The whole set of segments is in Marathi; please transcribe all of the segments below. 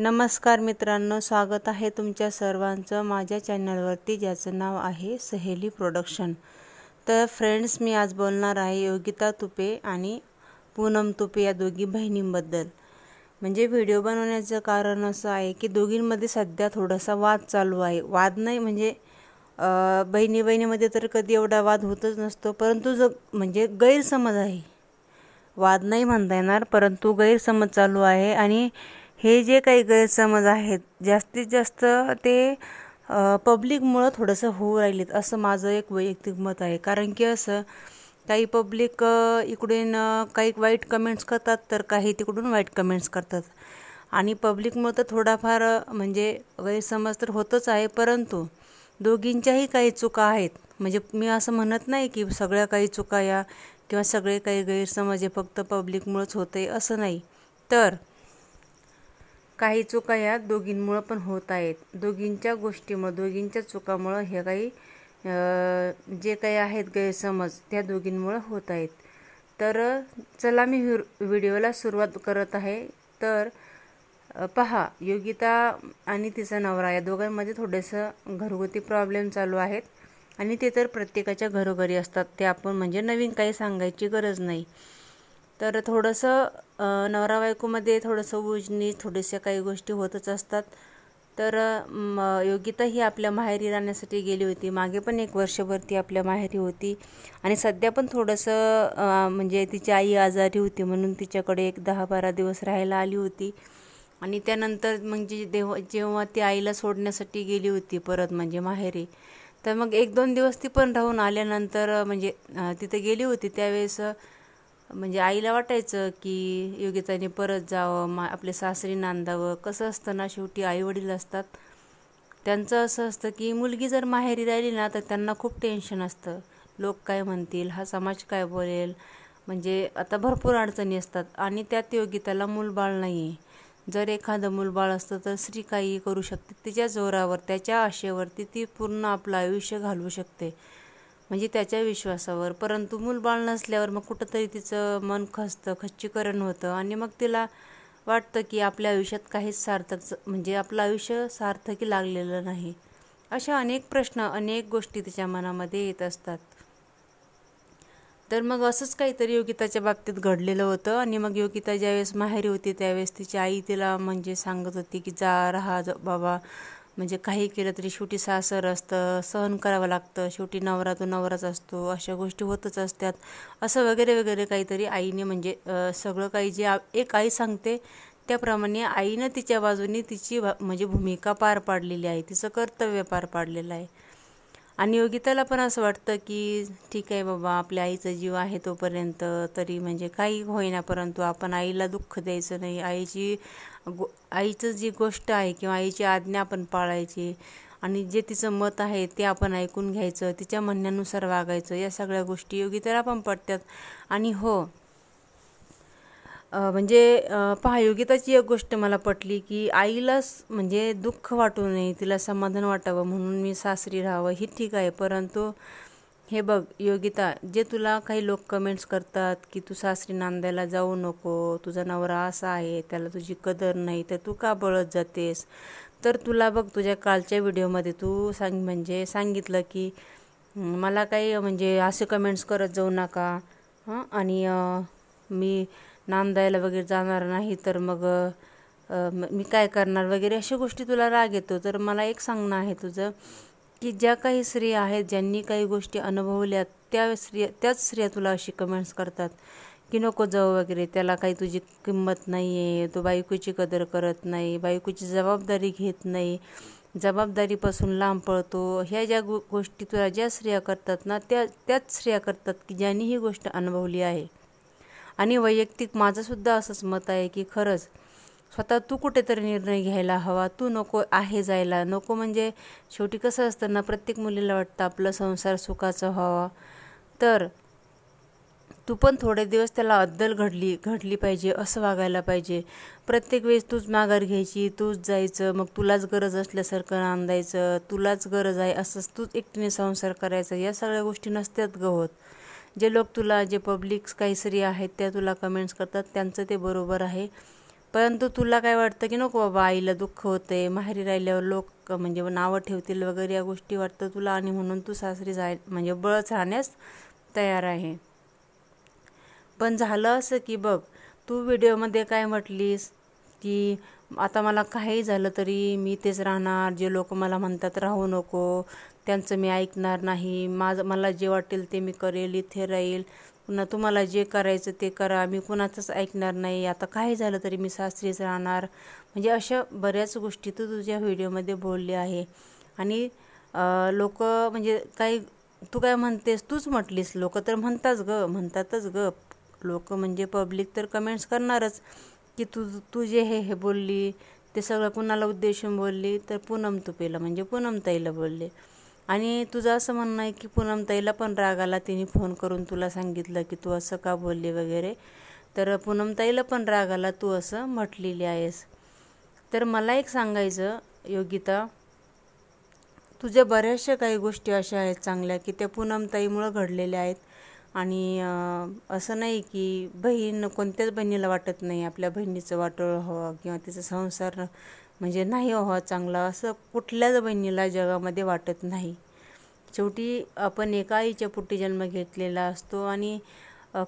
नमस्कार मित्रांनो स्वागत आहे तुमच्या सर्वांचं माझ्या चॅनलवरती ज्याचं नाव आहे सहेली प्रोडक्शन तर फ्रेंड्स मी आज बोलणार आहे योगिता तुपे आणि पूनम तुपे या दोघी बहिणींबद्दल म्हणजे व्हिडिओ बनवण्याचं कारण असं आहे की दोघींमध्ये सध्या थोडासा वाद चालू आहे वाद नाही म्हणजे बहिणी बहिणीमध्ये तर कधी एवढा वाद होतच नसतो परंतु जो म्हणजे गैरसमज आहे वाद नाही म्हणता येणार परंतु गैरसमज चालू आहे आणि हे जे काही गैरसमज आहेत जास्तीत जास्त ते पब्लिकमुळं थोडंसं होऊ राहिलेत असं माझं एक वैयक्तिक मत आहे कारण की असं काही पब्लिक इकडून काही वाईट कमेंट्स करतात तर काही तिकडून वाईट कमेंट्स करतात आणि पब्लिकमुळं तर थोडाफार म्हणजे गैरसमज तर होतच आहे परंतु दोघींच्याही काही चुका आहेत म्हणजे मी असं म्हणत नाही की सगळ्या काही चुका या किंवा सगळे काही गैरसमज हे फक्त पब्लिकमुळंच होते असं नाही तर काही चुका या दोघींमुळं पण होत आहेत दोघींच्या गोष्टीमुळं दोघींच्या चुकामुळं हे काही जे काही आहेत गैरसमज त्या दोघींमुळं होत आहेत तर चला मी व्हिडिओला सुरुवात करत आहे तर पहा योगिता आणि तिचा नवरा या दोघांमध्ये थोडंसं घरगुती प्रॉब्लेम चालू आहेत आणि ते तर प्रत्येकाच्या घरोघरी असतात ते आपण म्हणजे नवीन काही सांगायची गरज नाही तर थोडंसं नवरा बायकोमध्ये थोडंसं उजनी थोड्याशा काही गोष्टी होतच असतात तर योगिता ही आपल्या माहेरी राहण्यासाठी गेली होती मागे पण एक वर्षभर ती आपल्या माहेरी होती आणि सध्या पण थोडंसं म्हणजे तिची आई आजारी होती म्हणून तिच्याकडे एक दहा बारा दिवस राहायला आली होती आणि त्यानंतर म्हणजे देव जेव्हा ती आईला सोडण्यासाठी गेली होती परत म्हणजे माहेरी तर मग एक दोन दिवस ती पण राहून आल्यानंतर म्हणजे तिथे गेली होती त्यावेळेस म्हणजे आईला वाटायचं की योगिताने परत जावं मा आपले सासरी नांदावं कसं असतं ना शेवटी आईवडील असतात त्यांचं असं असतं की मुलगी जर माहेरी राहिली ना तर त्यांना खूप टेन्शन असतं लोक काय म्हणतील हा समाज काय बोलेल म्हणजे आता भरपूर अडचणी असतात आणि त्यात योगिताला मूलबाळ नाही जर एखादं मूलबाळ असतं तर स्त्री काही करू शकते तिच्या जोरावर त्याच्या आशेवरती ती पूर्ण आपलं आयुष्य घालवू शकते म्हणजे त्याच्या विश्वासावर परंतु मूलबाळ नसल्यावर मग कुठंतरी तिचं मन खचतं खच्चीकरण होतं आणि मग तिला वाटतं की आपल्या आयुष्यात काहीच सार्थक म्हणजे आपलं आयुष्य सार्थकी लागलेलं नाही अशा अनेक प्रश्न अनेक गोष्टी तिच्या मनामध्ये येत असतात तर मग असंच काहीतरी योगिताच्या बाबतीत घडलेलं होतं आणि मग योगिता ज्यावेळेस माहेरी होती त्यावेळेस तिची आई तिला म्हणजे सांगत होती की जा राहा बाबा म्हणजे काही केलं तरी शेवटी सासर असतं सहन करावं लागतं शेवटी नवरा तो नवराच असतो अशा गोष्टी होतच असतात असं वगैरे वगैरे काहीतरी आईने म्हणजे सगळं काही जे एक आई सांगते त्याप्रमाणे आईनं तिच्या बाजूने तिची म्हणजे भूमिका पार पाडलेली आहे तिचं कर्तव्य पार पाडलेलं आहे आणि योगिताला पण असं वाटतं की ठीक आहे बाबा आपल्या आईचं जीव आहे तोपर्यंत तरी म्हणजे काही होईना परंतु आपण आईला दुःख द्यायचं नाही आईची गो आईचं जी गोष्ट आहे किंवा आईची आज्ञा आपण पाळायची आणि जे तिचं मत आहे ते आपण ऐकून घ्यायचं तिच्या म्हणण्यानुसार वागायचं या सगळ्या गोष्टी योगी तर आपण पडतात आणि हो म्हणजे पहा योगिताची एक गोष्ट मला पटली की आईलाच म्हणजे दुःख वाटू नये तिला समाधान वाटावं म्हणून मी सासरी राहावं ही ठीक आहे परंतु हे बघ योगिता जे तुला काही लोक कमेंट्स करतात की तू सासरी नांदायला जाऊ नको तुझा नवरा असा आहे त्याला तुझी कदर नाही तर तू का बळत जातेस तर तुला बघ तुझ्या कालच्या व्हिडिओमध्ये तू सांग म्हणजे सांगितलं की मला काही म्हणजे असे कमेंट्स करत जाऊ नका हां आणि मी नांदायला वगैरे जाणार नाही तर मग मी काय करणार वगैरे अशा गोष्टी तुला राग येतो तर मला एक सांगणं आहे तुझं की ज्या काही स्त्रिया आहेत ज्यांनी काही गोष्टी अनुभवल्या त्या स्त्रिया त्याच स्त्रिया तुला अशी कमेंट्स करतात की नको जाऊ वगैरे त्याला काही तुझी किंमत नाही आहे तो बायकोची कदर करत नाही बायकोची जबाबदारी घेत नाही जबाबदारीपासून लांब पळतो ह्या ज्या गो गोष्टी तुला ज्या स्त्रिया करतात ना त्या त्याच स्त्रिया करतात की ज्यांनी ही गोष्ट अनुभवली आहे आणि वैयक्तिक माझंसुद्धा असंच मत आहे की खरंच स्वतः तू कुठेतरी निर्णय घ्यायला हवा तू नको आहे जायला नको म्हणजे शेवटी कसं असतं ना प्रत्येक मुलीला वाटतं आपला संसार सुखाचा व्हावा तर तू पण थोडे दिवस त्याला अद्दल घडली घडली पाहिजे असं वागायला पाहिजे प्रत्येक वेळेस तूच माघार घ्यायची तूच जायचं मग तुलाच गरज असल्यासारखं नांदायचं तुलाच गरज आहे असंच तूच एकटीने संसार करायचा या सगळ्या गोष्टी नसत्यात गवत जे लोक तुला जे पब्लिक काहीसरी आहेत त्या तुला कमेंट्स करतात त्यांचं ते बरोबर आहे परंतु तुला काय वाटतं की नको बाबा आईला दुःख होतंय माहेरी राहिल्यावर लोक म्हणजे नावं ठेवतील वगैरे या गोष्टी वाटतं तुला आणि म्हणून तू सासरी जाय म्हणजे बळच राहण्यास तयार आहे पण झालं असं की बघ तू व्हिडिओमध्ये काय म्हटलीस की आता मला काही झालं तरी मी तेच राहणार जे लोक मला म्हणतात राहू नको त्यांचं मी ऐकणार नाही माझं मला जे वाटेल ते मी करेल इथे राहील पुन्हा तुम्हाला जे करायचं ते करा मी कुणाचंच ऐकणार नाही आता काय झालं तरी मी सासरीच राहणार म्हणजे अशा बऱ्याच गोष्टी तू तुझ्या व्हिडिओमध्ये बोलली आहे आणि लोक म्हणजे काही तू काय म्हणतेस तूच म्हटलीस लोक तर म्हणताच ग म्हणतातच ग लोक म्हणजे पब्लिक तर कमेंट्स करणारच की तू तू जे हे हे बोलली ते सगळं कुणाला उद्देशून बोलली तर पूनम तुपेला म्हणजे पूनम ताईला बोलले आणि तुझं असं म्हणणं आहे की ताईला पण राग आला तिने फोन करून तुला सांगितलं की तू असं का बोलली वगैरे तर ताईला पण राग आला तू असं म्हटलेली आहेस तर मला एक सांगायचं योगिता तुझ्या बऱ्याचशा काही गोष्टी अशा आहेत चांगल्या की त्या पूनमताईमुळं घडलेल्या आहेत आणि असं नाही की बहीण कोणत्याच बहिणीला वाटत नाही आपल्या बहिणीचं वाटोळ हवं किंवा तिचा संसार म्हणजे नाही हो चांगला असं कुठल्याच बहिणीला जगामध्ये वाटत नाही शेवटी आपण एका आईच्या पुट्टी जन्म घेतलेला असतो आणि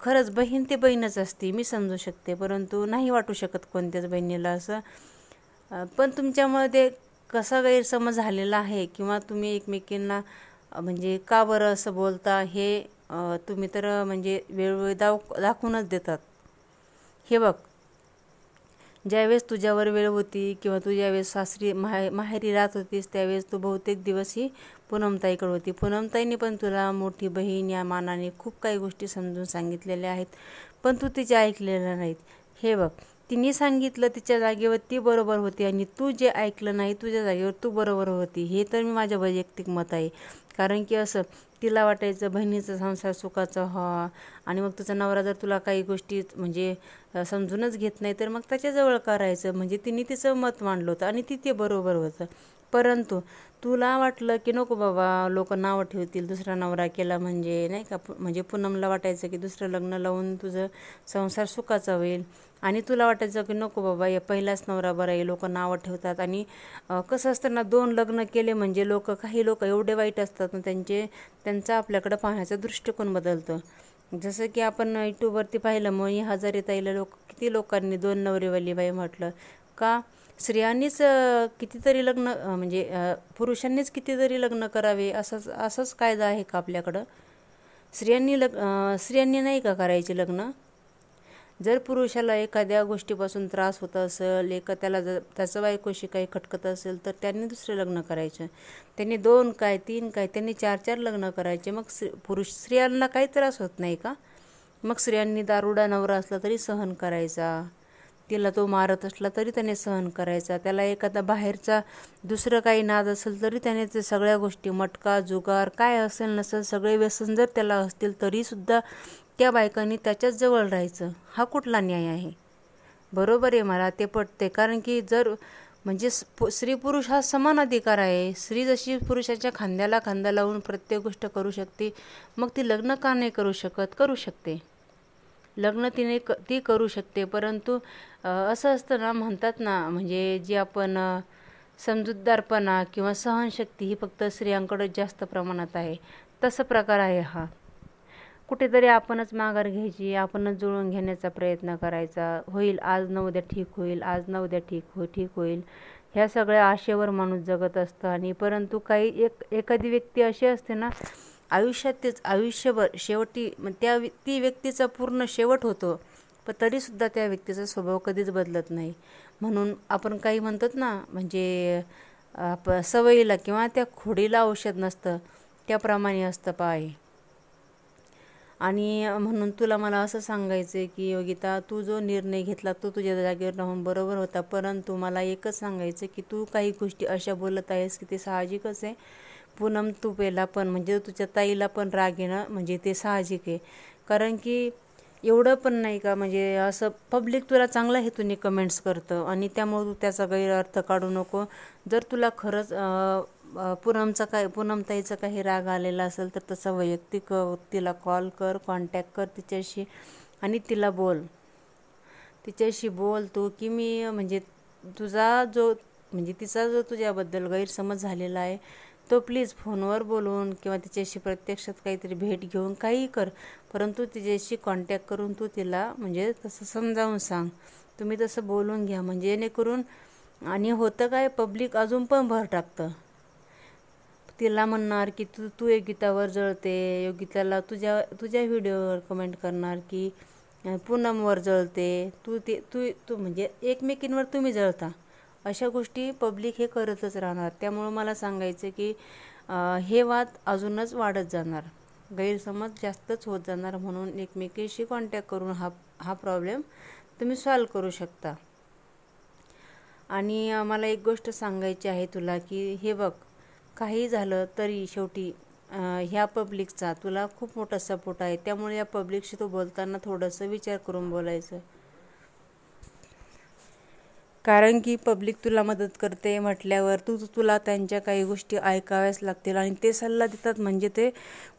खरंच बहीण ते बहीणच असते मी समजू शकते परंतु नाही वाटू शकत कोणत्याच बहिणीला असं पण तुमच्यामध्ये कसा गैरसमज झालेला आहे किंवा तुम्ही एकमेकींना म्हणजे का बरं असं बोलता हे तुम्ही तर म्हणजे वेळोवेळी दाव दाखवूनच देतात हे बघ ज्यावेळेस तुझ्यावर वेळ होती किंवा तू ज्यावेळेस सासरी माहे माहेरी राहत होतीस त्यावेळेस तू बहुतेक दिवस ही पूनमताईकडे होती पूनमताईने पण तुला मोठी बहीण या मानाने खूप काही गोष्टी समजून सांगितलेल्या आहेत पण तू तिच्या ऐकलेल्या नाहीत हे बघ तिने सांगितलं तिच्या जागेवर ती बरोबर होती आणि तू जे ऐकलं नाही तुझ्या जागेवर तू बरोबर होती हे तर मी माझ्या वैयक्तिक मत आहे कारण की असं तिला वाटायचं बहिणीचा संसार सुखाचा ह आणि मग तुझा नवरा जर तुला काही गोष्टी म्हणजे समजूनच घेत नाही तर मग त्याच्याजवळ करायचं म्हणजे तिने तिचं मत मांडलं होतं आणि ती ते बरोबर होतं परंतु तुला वाटलं की नको बाबा लोक नावं ठेवतील दुसरा नवरा केला म्हणजे नाही का म्हणजे पूनमला वाटायचं की दुसरं लग्न लावून तुझं संसार सुखाचा होईल आणि तुला वाटायचं की नको बाबा या पहिलाच नवरा बरा आहे लोक नावं ठेवतात आणि कसं असतं ना दोन लग्न केले म्हणजे लोक काही लोक एवढे वाईट असतात ना त्यांचे त्यांचा आपल्याकडं पाहण्याचा दृष्टिकोन बदलतं जसं की आपण यूट्यूबवरती पाहिलं मग हजारे ताईला लोक किती लोकांनी दोन नवरेवाली बाई म्हटलं का स्त्रियांनीच कितीतरी लग्न म्हणजे पुरुषांनीच कितीतरी लग्न करावे असंच असाच कायदा आहे का आपल्याकडं स्त्रियांनी लग स्त्रियांनी नाही का करायचे लग्न जर पुरुषाला एखाद्या गोष्टीपासून त्रास होत असेल एक त्याला जर त्याचं बायकोशी काही खटकत असेल तर त्यांनी दुसरं लग्न करायचं त्यांनी दोन काय तीन काय त्यांनी चार चार लग्न करायचे मग स्त्री पुरुष स्त्रियांना काही त्रास होत नाही का मग स्त्रियांनी दारुडा नवरा असला तरी सहन करायचा तिला तो मारत असला तरी त्याने सहन करायचा त्याला एखादा बाहेरचा दुसरं काही नाद असेल तरी त्याने ते सगळ्या गोष्टी मटका जुगार काय असेल नसेल सगळे व्यसन जर त्याला असतील तरीसुद्धा त्या बायकांनी त्याच्याच जवळ राहायचं हा कुठला न्याय आहे बरोबर आहे मला ते पटते कारण की जर म्हणजे स्त्री पुरुष हा समान अधिकार आहे स्त्री जशी पुरुषाच्या खांद्याला खांदा लावून प्रत्येक गोष्ट करू शकते मग ती लग्न का नाही करू शकत करू शकते लग्न तिने क ती करू शकते परंतु असं असतं ना म्हणतात ना म्हणजे जी आपण समजूतदारपणा किंवा सहनशक्ती ही फक्त स्त्रियांकडे जास्त प्रमाणात आहे तसा प्रकार आहे हा कुठेतरी आपणच माघार घ्यायची आपणच जुळून घेण्याचा प्रयत्न करायचा होईल आज न उद्या ठीक होईल आज न उद्या ठीक हो ठीक होईल ह्या सगळ्या आशेवर माणूस जगत असतं आणि परंतु काही एक एखादी व्यक्ती अशी असते ना आयुष्यातच आयुष्यभर शेवटी मग त्या ती व्यक्तीचा पूर्ण शेवट होतो पण तरीसुद्धा त्या व्यक्तीचा स्वभाव कधीच बदलत नाही म्हणून आपण काही म्हणतात ना म्हणजे आप सवयीला किंवा त्या खोडीला औषध नसतं त्याप्रमाणे असतं पाय आणि म्हणून तुला मला असं सांगायचं आहे की योगिता तू जो निर्णय घेतला तो तुझ्या जागेवर राहून बरोबर होता परंतु मला एकच सांगायचं की तू काही गोष्टी अशा बोलत आहेस की ते साहजिकच आहे पूनम तुपेला पण म्हणजे तुझ्या ताईला पण राग येणं म्हणजे ते साहजिक आहे कारण की एवढं पण नाही का म्हणजे असं पब्लिक तुला चांगला हेतूने कमेंट्स करतं आणि त्यामुळे तू त्याचा गैरअर्थ काढू नको जर तुला खरंच पूनमचा काय ताईचा काही राग आलेला असेल तर तसा वैयक्तिक तिला कॉल कर कॉन्टॅक्ट कर तिच्याशी आणि तिला बोल तिच्याशी बोल तू की मी म्हणजे तुझा जो म्हणजे तिचा जो तुझ्याबद्दल गैरसमज झालेला आहे तो प्लीज फोनवर बोलून किंवा तिच्याशी प्रत्यक्षात काहीतरी भेट घेऊन काहीही कर परंतु तिच्याशी कॉन्टॅक्ट करून तू तिला म्हणजे तसं समजावून सांग तुम्ही तसं बोलून घ्या म्हणजे जेणेकरून आणि होतं काय पब्लिक अजून पण भर टाकतं तिला म्हणणार की तू तू योगितावर जळते योगिताला तुझ्या तुझ्या व्हिडिओवर कमेंट करणार की पूनमवर जळते तू ते तू तू म्हणजे एकमेकींवर तुम्ही जळता अशा गोष्टी पब्लिक हे करतच राहणार त्यामुळं मला सांगायचं की हे वाद अजूनच वाढत जाणार गैरसमज जास्तच होत जाणार म्हणून एकमेकीशी कॉन्टॅक्ट करून हा हा प्रॉब्लेम तुम्ही सॉल्व करू शकता आणि मला एक गोष्ट सांगायची आहे तुला की हे बघ काही झालं तरी शेवटी ह्या पब्लिकचा तुला खूप मोठा सपोर्ट आहे त्यामुळे या पब्लिकशी तू बोलताना थोडंसं विचार करून बोलायचं कारण की पब्लिक तुला मदत करते म्हटल्यावर तू तुला त्यांच्या काही गोष्टी ऐकाव्याच लागतील आणि ते सल्ला देतात म्हणजे ते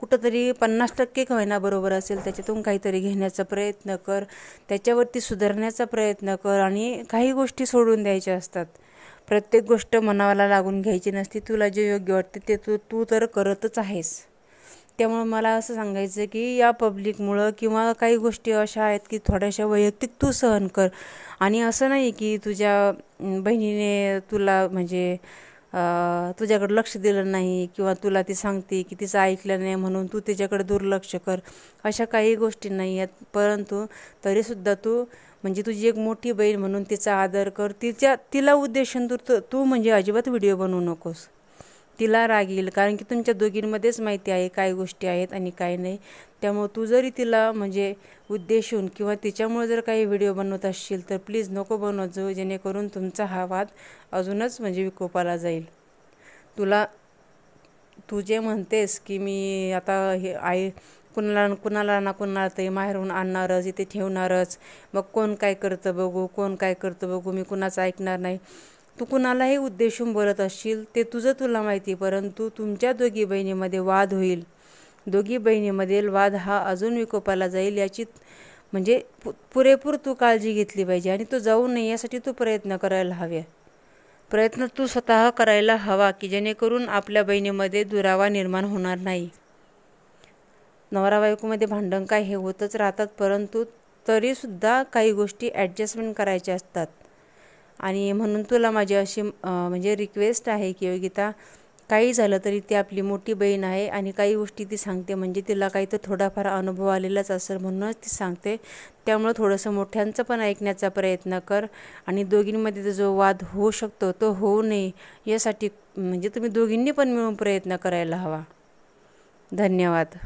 कुठंतरी पन्नास टक्के होईना बरोबर असेल त्याच्यातून काहीतरी घेण्याचा प्रयत्न कर त्याच्यावरती सुधारण्याचा प्रयत्न कर आणि काही गोष्टी सोडून द्यायच्या असतात प्रत्येक गोष्ट मनावाला लागून घ्यायची नसती तुला जे योग्य वाटते ते तू तू तर करतच आहेस त्यामुळं मला असं सांगायचं की या पब्लिकमुळं किंवा काही गोष्टी अशा आहेत की थोड्याशा वैयक्तिक तू सहन कर आणि असं नाही की तुझ्या बहिणीने तुला म्हणजे तुझ्याकडं लक्ष दिलं नाही किंवा तुला ती सांगते की तिचं ऐकलं नाही म्हणून तू तिच्याकडे दुर्लक्ष कर अशा काही गोष्टी नाही आहेत परंतु तरीसुद्धा तू म्हणजे तुझी एक मोठी बहीण म्हणून तिचा आदर कर तिच्या तिला उद्देशून तू तू म्हणजे अजिबात व्हिडिओ बनवू नकोस तिला राग येईल कारण की तुमच्या दोघींमध्येच माहिती आहे काय गोष्टी आहेत आणि काय नाही त्यामुळं तू जरी तिला म्हणजे उद्देशून किंवा तिच्यामुळे जर काही व्हिडिओ बनवत असशील तर प्लीज नको बनवत जाऊ जेणेकरून तुमचा हा वाद अजूनच म्हणजे विकोपाला जाईल तुला तू जे म्हणतेस की मी आता हे आई कुणाला कुणाला ना कुणाला तरी माहेरून आणणारच इथे ठेवणारच मग कोण काय करतं बघू कोण काय करतं बघू मी कुणाचं ऐकणार नाही तू कुणालाही उद्देशून बोलत असशील ते तुझं तुला माहिती परंतु तुमच्या दोघी बहिणीमध्ये वाद होईल दोघी बहिणीमधील वाद हा अजून विकोपाला जाईल याची म्हणजे पु पुरेपूर तू काळजी घेतली पाहिजे आणि तो जाऊ नये यासाठी तू प्रयत्न करायला हवे प्रयत्न तू स्वतः करायला हवा की जेणेकरून आपल्या बहिणीमध्ये दुरावा निर्माण होणार नाही नवरा बायकोमध्ये भांडण काय हे होतच राहतात परंतु तरीसुद्धा काही गोष्टी ॲडजस्टमेंट करायच्या असतात आणि म्हणून तुला माझी अशी म्हणजे रिक्वेस्ट आहे की योगिता काही झालं तरी ती आपली मोठी बहीण आहे आणि काही गोष्टी ती सांगते म्हणजे तिला काही तर थोडाफार अनुभव आलेलाच असेल म्हणूनच ती सांगते त्यामुळं थोडंसं मोठ्यांचं पण ऐकण्याचा प्रयत्न कर आणि दोघींमध्ये जो वाद होऊ शकतो तो होऊ नये यासाठी म्हणजे तुम्ही दोघींनी पण मिळून प्रयत्न करायला हवा धन्यवाद